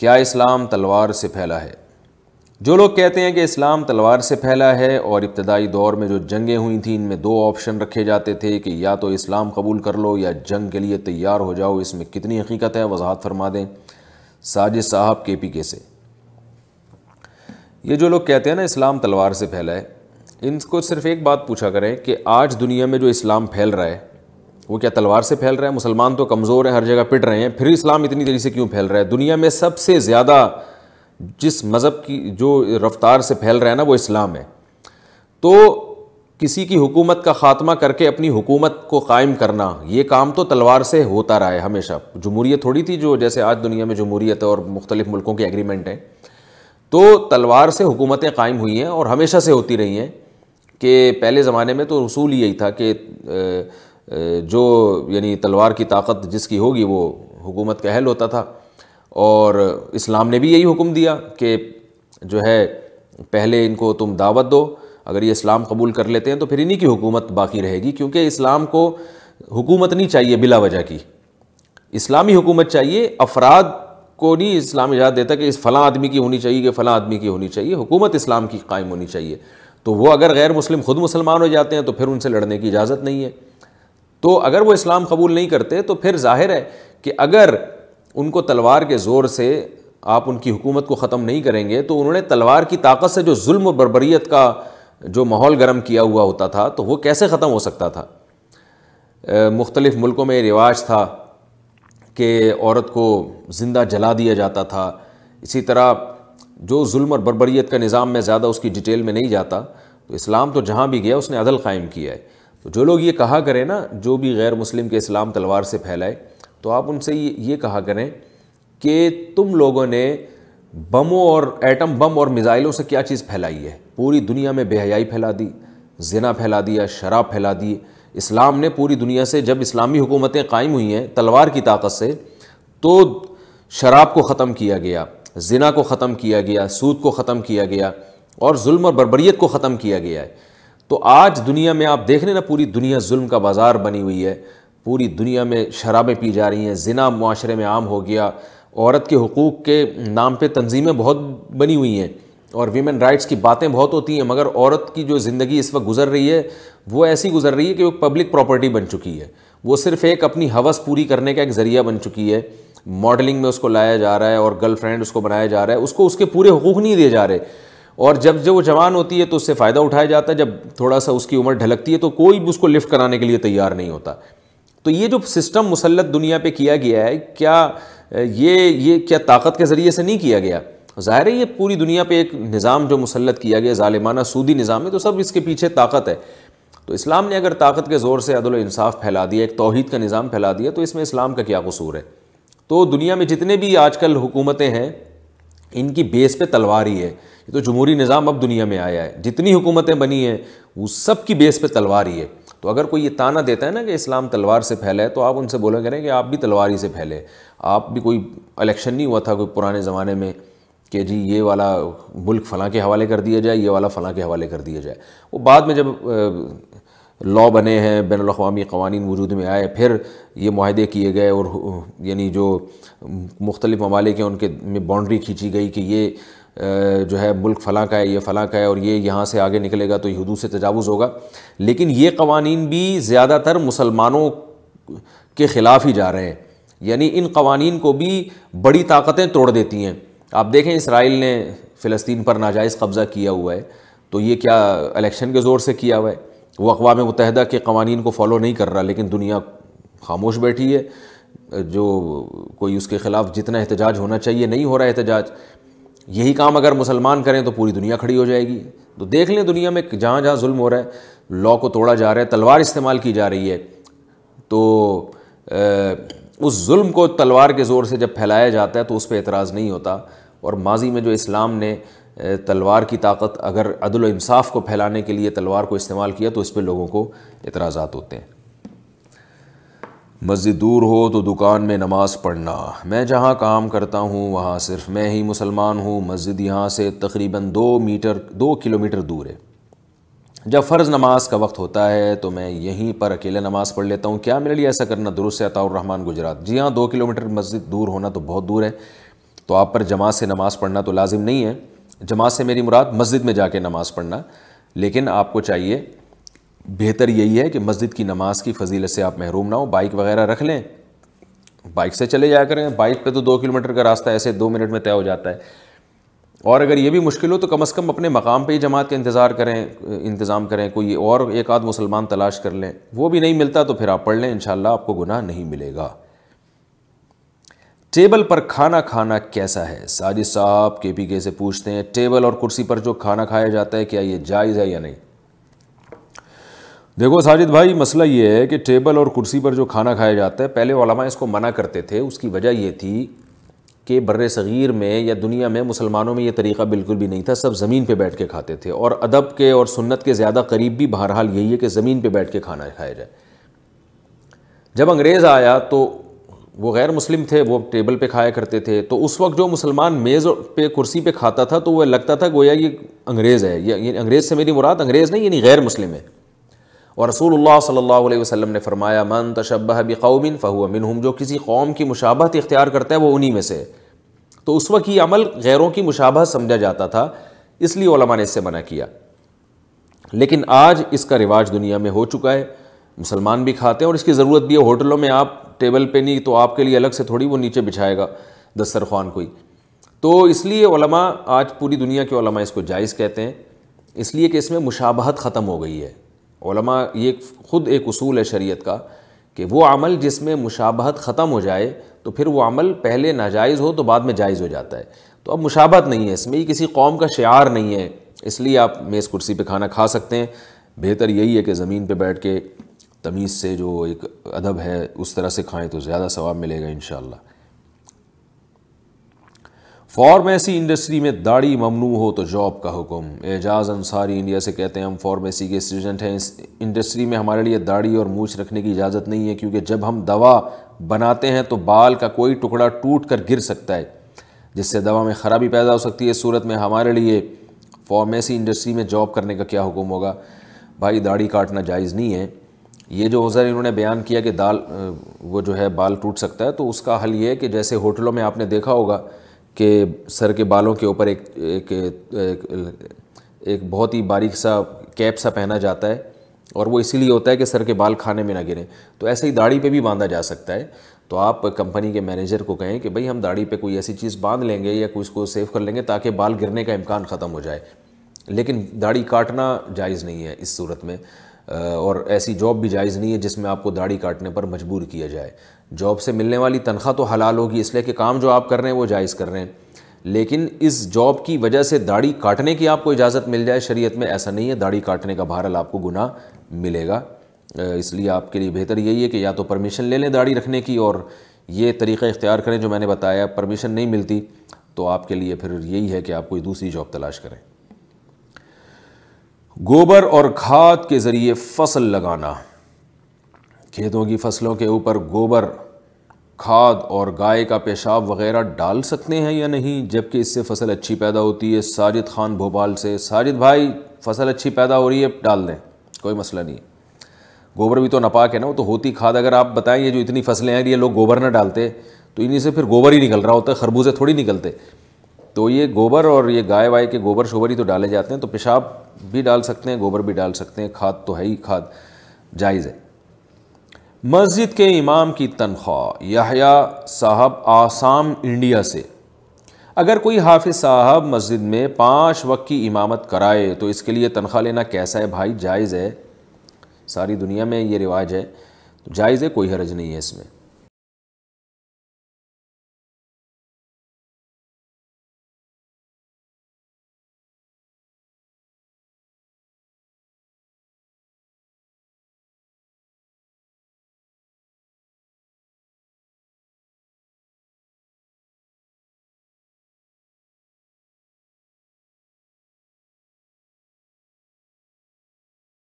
क्या इस्लाम तलवार से फैला है जो लोग कहते हैं कि इस्लाम तलवार से फैला है और इब्तदाई दौर में जो जंगें हुई थी इनमें दो ऑप्शन रखे जाते थे कि या तो इस्लाम कबूल कर लो या जंग के लिए तैयार हो जाओ इसमें कितनी हकीकत है वजाहत फरमा दें साजिद साहब के पी के से ये जो लोग कहते हैं ना इस्लाम तलवार से फैला है इनको सिर्फ एक बात पूछा करें कि आज दुनिया में जो इस्लाम फैल रहा है वो क्या तलवार से फैल रहा है मुसलमान तो कमज़ोर हैं हर जगह पिट रहे हैं फिर इस्लाम इतनी तेज़ी से क्यों फैल रहा है दुनिया में सबसे ज़्यादा जिस मज़हब की जो रफ्तार से फैल रहा है ना वो इस्लाम है तो किसी की हुकूमत का ख़ात्मा करके अपनी हुकूमत को कायम करना ये काम तो तलवार से होता रहा है हमेशा जमूरीत थोड़ी थी जो जैसे आज दुनिया में है और मुख्तलिफ़ मुल्कों के एग्रीमेंट हैं तो तलवार से हुकूमतें कायम हुई हैं और हमेशा से होती रही हैं कि पहले ज़माने में तो रसूल यही था कि जो यानी तलवार की ताकत जिसकी होगी वो हुकूमत का अहल होता था और इस्लाम ने भी यही हुक्म दिया कि जो है पहले इनको तुम दावत दो अगर ये इस्लाम कबूल कर लेते हैं तो फिर इन्हीं की हुकूमत बाकी रहेगी क्योंकि इस्लाम को हुकूमत नहीं चाहिए बिला वजह की इस्लामी हुकूमत चाहिए अफराद को नहीं इस्लाम इजाज़त देता कि इस फ़लाँ आदमी की होनी चाहिए कि फ़लाँ आदमी की होनी चाहिए हुकूमत इस्लाम की कायम होनी चाहिए तो वो अगर गैर मुस्लिम ख़ुद मुसलमान हो जाते हैं तो फिर उनसे लड़ने की इजाज़त नहीं है तो अगर वो इस्लाम कबूल नहीं करते तो फिर जाहिर है कि अगर उनको तलवार के ज़ोर से आप उनकी हुकूमत को ख़त्म नहीं करेंगे तो उन्होंने तलवार की ताकत से जो जुल्म और बरबरीत का जो माहौल गर्म किया हुआ होता था तो वो कैसे ख़त्म हो सकता था मुख्तलिफ़ मुल्कों में रिवाज था कि औरत को ज़िंदा जला दिया जाता था इसी तरह जो जुल्म और बरबरीत का निज़ाम में ज़्यादा उसकी डिटेल में नहीं जाता तो इस्लाम तो जहाँ भी गया उसने अदल कायम किया है तो जो लोग ये कहा करें ना जो भी गैर मुस्लिम के इस्लाम तलवार से फैलाए तो आप उनसे ये ये कहा करें कि तुम लोगों ने बमों और एटम बम और मिज़ाइलों से क्या चीज़ फैलाई है पूरी दुनिया में बेहयाई फैला दी जना फैला दिया शराब फैला दी इस्लाम ने पूरी दुनिया से जब इस्लामी हुकूमतें कायम हुई हैं तलवार की ताकत से तो शराब को ख़त्म किया गया जना को ख़त्म किया गया सूद को ख़त्म किया गया और जुल्म और बरबरीत को ख़त्म किया गया है तो आज दुनिया में आप देख रहे ना पूरी दुनिया जुल्म का बाज़ार बनी हुई है पूरी दुनिया में शराबें पी जा रही हैं जिना माशरे में आम हो गया औरत के हकूक़ के नाम पर तंजीमें बहुत बनी हुई हैं और वीमेन राइट्स की बातें बहुत होती हैं मगर औरत की जो ज़िंदगी इस वक्त गुजर रही है वो ऐसी गुजर रही है कि वो पब्लिक प्रॉपर्टी बन चुकी है वो सिर्फ़ एक अपनी हवस पूरी करने का एक ज़रिया बन चुकी है मॉडलिंग में उसको लाया जा रहा है और गर्लफ्रेंड उसको बनाया जा रहा है उसको उसके पूरे हकूक़ नहीं दिए जा रहे और जब जब वो जवान होती है तो उससे फ़ायदा उठाया जाता है जब थोड़ा सा उसकी उम्र ढलकती है तो कोई भी उसको लिफ्ट कराने के लिए तैयार नहीं होता तो ये जो सिस्टम मुसलत दुनिया पे किया गया है क्या ये ये क्या ताकत के ज़रिए से नहीं किया गया ज़ाहिर है ये पूरी दुनिया पे एक निज़ाम जो मुसलत किया गया ालिमाना सूदी निज़ाम है तो सब इसके पीछे ताकत है तो इस्लाम ने अगर ताकत के ज़ोर से अदलानसाफ़ फैला दिया एक तोहद का निज़ाम फैला दिया तो इसमें इस्लाम का क्या कसूर है तो दुनिया में जितने भी आजकल हुकूमतें हैं इनकी बेस पे तलवार ही है ये तो जमहूरी निज़ाम अब दुनिया में आया है जितनी हुकूमतें बनी हैं वो सब की बेस पे तलवार ही है तो अगर कोई ये ताना देता है ना कि इस्लाम तलवार से फैला है तो आप उनसे बोला करें कि आप भी तलवार ही से फैले आप भी कोई इलेक्शन नहीं हुआ था कोई पुराने ज़माने में कि जी ये वाला मुल्क फ़लाँ के हवाले कर दिया जाए ये वाला फ़लाँ के हवाले कर दिया जाए वो बाद में जब लॉ बने हैं बैन अवी कवानी वजूद में आए फिर ये माहदे किए गए और यानी जो मुख्तलिफ़ ममालिक हैं उनके में बाउंड्री खींची गई कि ये जो है मुल्क फ़लाँ का है ये फ़लाँ का है और ये यहाँ से आगे निकलेगा तो यहूदू से तजावज़ होगा लेकिन ये कवानीन भी ज़्यादातर मुसलमानों के ख़िलाफ़ ही जा रहे हैं यानी इन कवानीन को भी बड़ी ताकतें तोड़ देती हैं आप देखें इसराइल ने फ़लस्तीन पर नाजायज़ कब्ज़ा किया हुआ है तो ये क्या इलेक्शन के ज़ोर से किया हुआ है वो अकवा मुतहदा के कवानीन को फॉलो नहीं कर रहा लेकिन दुनिया खामोश बैठी है जो कोई उसके ख़िलाफ़ जितना एहतजाज होना चाहिए नहीं हो रहा है एहतजाज यही काम अगर मुसलमान करें तो पूरी दुनिया खड़ी हो जाएगी तो देख लें दुनिया में जहाँ जहाँ जुल्म हो रहा है लॉ को तोड़ा जा रहा है तलवार इस्तेमाल की जा रही है तो उस जुल्म को तलवार के ज़ोर से जब फैलाया जाता है तो उस पर एतराज़ नहीं होता और माजी में जो इस्लाम ने तलवार की ताकत अगर अदल इंसाफ को फैलाने के लिए तलवार को इस्तेमाल किया तो इस पर लोगों को एतराज़ात होते हैं मस्जिद दूर हो तो दुकान में नमाज़ पढ़ना मैं जहाँ काम करता हूँ वहाँ सिर्फ मैं ही मुसलमान हूँ मस्जिद यहाँ से तकरीबन दो मीटर दो किलोमीटर दूर है जब फ़र्ज़ नमाज का वक्त होता है तो मैं यहीं पर अकेले नमाज़ पढ़ लेता हूँ क्या मेरे लिए ऐसा करना दुरुस्त है गुजरात जी हाँ दो किलोमीटर मस्जिद दूर होना तो बहुत दूर है तो आप पर जमात से नमाज़ पढ़ना तो लाजिम नहीं है जमात से मेरी मुराद मस्जिद में जाके नमाज़ पढ़ना लेकिन आपको चाहिए बेहतर यही है कि मस्जिद की नमाज की फजीलत से आप महरूम ना हो बाइक वगैरह रख लें बाइक से चले जाया करें बाइक पे तो दो किलोमीटर का रास्ता ऐसे दो मिनट में तय हो जाता है और अगर ये भी मुश्किल हो तो कम अज़ कम अपने मकाम पे ही जमात का इंतज़ार करें इंतज़ाम करें कोई और एक आध मुसलमान तलाश कर लें वो भी नहीं मिलता तो फिर आप पढ़ लें इन आपको गुनाह नहीं मिलेगा टेबल पर खाना खाना कैसा है साजिद साहब के पी के से पूछते हैं टेबल और कुर्सी पर जो खाना खाया जाता है क्या ये जायज़ है या नहीं देखो साजिद भाई मसला ये है कि टेबल और कुर्सी पर जो खाना खाया जाता है पहले वालमा इसको मना करते थे उसकी वजह ये थी कि बर सग़ीर में या दुनिया में मुसलमानों में ये तरीक़ा बिल्कुल भी नहीं था सब ज़मीन पे बैठ के खाते थे और अदब के और सुन्नत के ज़्यादा करीब भी बहरहाल यही है कि ज़मीन पे बैठ के खाना खाया जाए जब अंग्रेज़ आया तो वो गैर मुस्लिम थे वो टेबल पे खाया करते थे तो उस वक्त जो मुसलमान मेज़ पे कुर्सी पे खाता था तो वह लगता था गोया ये अंग्रेज़ है ये अंग्रेज़ से मेरी मुराद अंग्रेज़ नहीं यानी गैर मुस्लिम है और रसूल सल्ला वसम ने फरमाया मन तशबह बकौमिन फ़हुआ मिनहुम जो किसी कौम की मुशाबत इख्तियार करता है वो उन्हीं में से तो उस वक्त ये अमल गैरों की मुशाबह समझा जाता था इसलिए ने इससे मना किया लेकिन आज इसका रिवाज दुनिया में हो चुका है मुसलमान भी खाते हैं और इसकी ज़रूरत भी है होटलों में आप टेबल पर नहीं तो आपके लिए अलग से थोड़ी वो नीचे बिछाएगा दस्तरखान कोई तो इसलिए आज पूरी दुनिया के इसको जायज़ कहते हैं इसलिए कि इसमें मुशाबहत ख़त्म हो गई है ये ख़ुद एक असूल है शरीयत का कि वो अमल जिसमें मुशाबहत ख़त्म हो जाए तो फिर वो अमल पहले नाजायज़ हो तो बाद में जायज़ हो जाता है तो अब मुशाबहत नहीं है इसमें ये किसी कौम का शार नहीं है इसलिए आप मेज़ कुर्सी पर खाना खा सकते हैं बेहतर यही है कि ज़मीन पर बैठ के तमीज़ से जो एक अदब है उस तरह से खाएँ तो ज़्यादा सवाब मिलेगा इन फार्मेसी इंडस्ट्री में दाढ़ी ममनू हो तो जॉब का हुक्म एजाज अंसारी इंडिया से कहते हैं हम फार्मेसी के स्टूडेंट हैं इस इंडस्ट्री में हमारे लिए दाढ़ी और मूछ रखने की इजाज़त नहीं है क्योंकि जब हम दवा बनाते हैं तो बाल का कोई टुकड़ा टूट कर गिर सकता है जिससे दवा में ख़राबी पैदा हो सकती है सूरत में हमारे लिए फार्मेसी इंडस्ट्री में जॉब करने का क्या हुक्म होगा भाई दाढ़ी काटना जायज़ नहीं है ये जो हज़र इन्होंने बयान किया कि दाल वो जो है बाल टूट सकता है तो उसका हल ये है कि जैसे होटलों में आपने देखा होगा के सर के बालों के ऊपर एक एक, एक एक बहुत ही बारीक सा कैप सा पहना जाता है और वो इसीलिए होता है कि सर के बाल खाने में ना गिरें तो ऐसे ही दाढ़ी पे भी बांधा जा सकता है तो आप कंपनी के मैनेजर को कहें कि भाई हम दाढ़ी पे कोई ऐसी चीज़ बांध लेंगे या कोई उसको सेव कर लेंगे ताकि बाल गिरने का इम्कान ख़त्म हो जाए लेकिन दाढ़ी काटना जायज़ नहीं है इस सूरत में और ऐसी जॉब भी जायज़ नहीं है जिसमें आपको दाढ़ी काटने पर मजबूर किया जाए जॉब से मिलने वाली तनख्वाह तो हलाल होगी इसलिए कि काम जो आप कर रहे हैं वो जायज़ कर रहे हैं लेकिन इस जॉब की वजह से दाढ़ी काटने की आपको इजाज़त मिल जाए शरीयत में ऐसा नहीं है दाढ़ी काटने का बहरहाल आपको गुना मिलेगा इसलिए आपके लिए बेहतर यही है कि या तो परमिशन ले लें दाढ़ी रखने की और ये तरीक़ा इख्तियार करें जो मैंने बताया परमिशन नहीं मिलती तो आपके लिए फिर यही है कि आप कोई दूसरी जॉब तलाश करें गोबर और खाद के ज़रिए फसल लगाना खेतों की फसलों के ऊपर गोबर खाद और गाय का पेशाब वगैरह डाल सकते हैं या नहीं जबकि इससे फसल अच्छी पैदा होती है साजिद खान भोपाल से साजिद भाई फसल अच्छी पैदा हो रही है डाल दें कोई मसला नहीं गोबर भी तो नपाक है ना वो तो होती खाद अगर आप बताएं ये जो इतनी फसलें हैं ये लोग गोबर ना डालते तो इन्हीं से फिर गोबर ही निकल रहा होता है खरबूजे थोड़ी निकलते तो ये गोबर और ये गाय वाय के गोबर शोबर ही तो डाले जाते हैं तो पेशाब भी डाल सकते हैं गोबर भी डाल सकते हैं खाद तो है ही खाद जायज़ है मस्जिद के इमाम की तनख्वाह यहया साहब आसाम इंडिया से अगर कोई हाफिज साहब मस्जिद में पाँच वक्त की इमामत कराए तो इसके लिए तनख्वाह लेना कैसा है भाई जायज़ है सारी दुनिया में ये रिवाज है तो जायज़ है कोई हरज नहीं है इसमें